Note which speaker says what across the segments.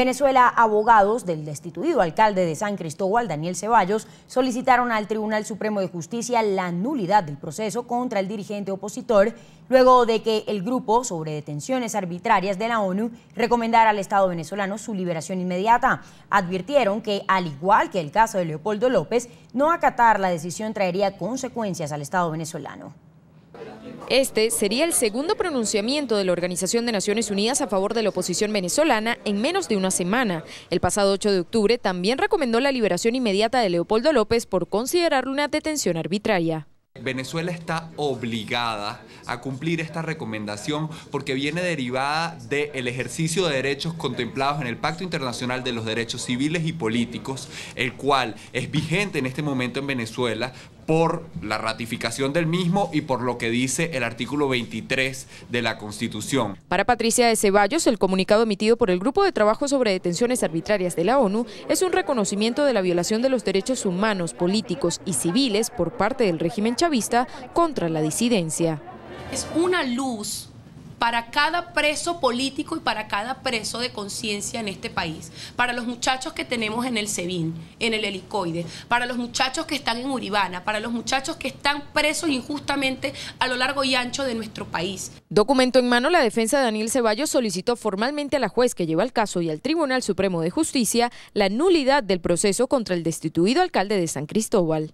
Speaker 1: Venezuela, abogados del destituido alcalde de San Cristóbal, Daniel Ceballos, solicitaron al Tribunal Supremo de Justicia la nulidad del proceso contra el dirigente opositor, luego de que el Grupo sobre Detenciones Arbitrarias de la ONU recomendara al Estado venezolano su liberación inmediata. Advirtieron que, al igual que el caso de Leopoldo López, no acatar la decisión traería consecuencias al Estado venezolano. Este sería el
Speaker 2: segundo pronunciamiento de la Organización de Naciones Unidas a favor de la oposición venezolana en menos de una semana. El pasado 8 de octubre también recomendó la liberación inmediata de Leopoldo López por considerarlo una detención arbitraria.
Speaker 3: Venezuela está obligada a cumplir esta recomendación porque viene derivada del ejercicio de derechos contemplados en el Pacto Internacional de los Derechos Civiles y Políticos, el cual es vigente en este momento en Venezuela por la ratificación del mismo y por lo que dice el artículo 23 de la Constitución.
Speaker 2: Para Patricia de Ceballos, el comunicado emitido por el Grupo de Trabajo sobre Detenciones Arbitrarias de la ONU es un reconocimiento de la violación de los derechos humanos, políticos y civiles por parte del régimen chavista contra la disidencia. Es una luz para cada preso político y para cada preso de conciencia en este país, para los muchachos que tenemos en el SEBIN, en el helicoide, para los muchachos que están en Uribana, para los muchachos que están presos injustamente a lo largo y ancho de nuestro país. Documento en mano, la defensa de Daniel Ceballos solicitó formalmente a la juez que lleva el caso y al Tribunal Supremo de Justicia la nulidad del proceso contra el destituido alcalde de San Cristóbal.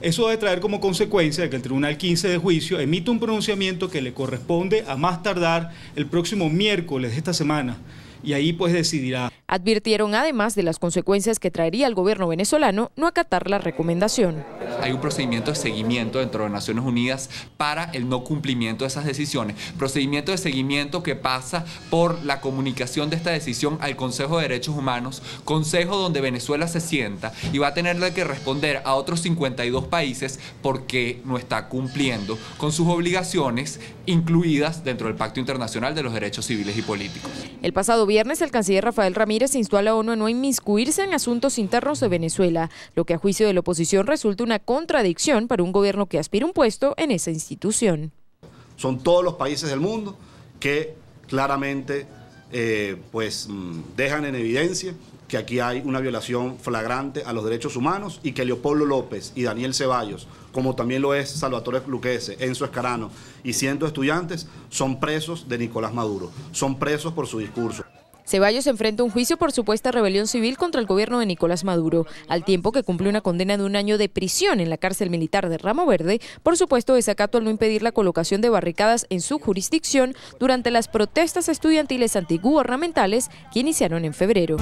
Speaker 3: Eso debe traer como consecuencia que el Tribunal 15 de Juicio emite un pronunciamiento que le corresponde a más tardar el próximo miércoles de esta semana y ahí pues decidirá.
Speaker 2: Advirtieron además de las consecuencias que traería el gobierno venezolano no acatar la recomendación
Speaker 3: hay un procedimiento de seguimiento dentro de Naciones Unidas para el no cumplimiento de esas decisiones. Procedimiento de seguimiento que pasa por la comunicación de esta decisión al Consejo de Derechos Humanos, consejo donde Venezuela se sienta y va a tener que responder a otros 52 países porque no está cumpliendo con sus obligaciones incluidas dentro del Pacto Internacional de los Derechos Civiles y Políticos.
Speaker 2: El pasado viernes el canciller Rafael Ramírez instó a la ONU a no inmiscuirse en asuntos internos de Venezuela, lo que a juicio de la oposición resulta una contradicción para un gobierno que aspira un puesto en esa institución.
Speaker 3: Son todos los países del mundo que claramente eh, pues, mm, dejan en evidencia que aquí hay una violación flagrante a los derechos humanos y que Leopoldo López y Daniel Ceballos, como también lo es Salvatore Luquese, Enzo Escarano y cientos estudiantes, son presos de Nicolás Maduro, son presos por su discurso.
Speaker 2: Ceballos enfrenta un juicio por supuesta rebelión civil contra el gobierno de Nicolás Maduro, al tiempo que cumple una condena de un año de prisión en la cárcel militar de Ramo Verde por supuesto desacato al no impedir la colocación de barricadas en su jurisdicción durante las protestas estudiantiles antigubernamentales que iniciaron en febrero.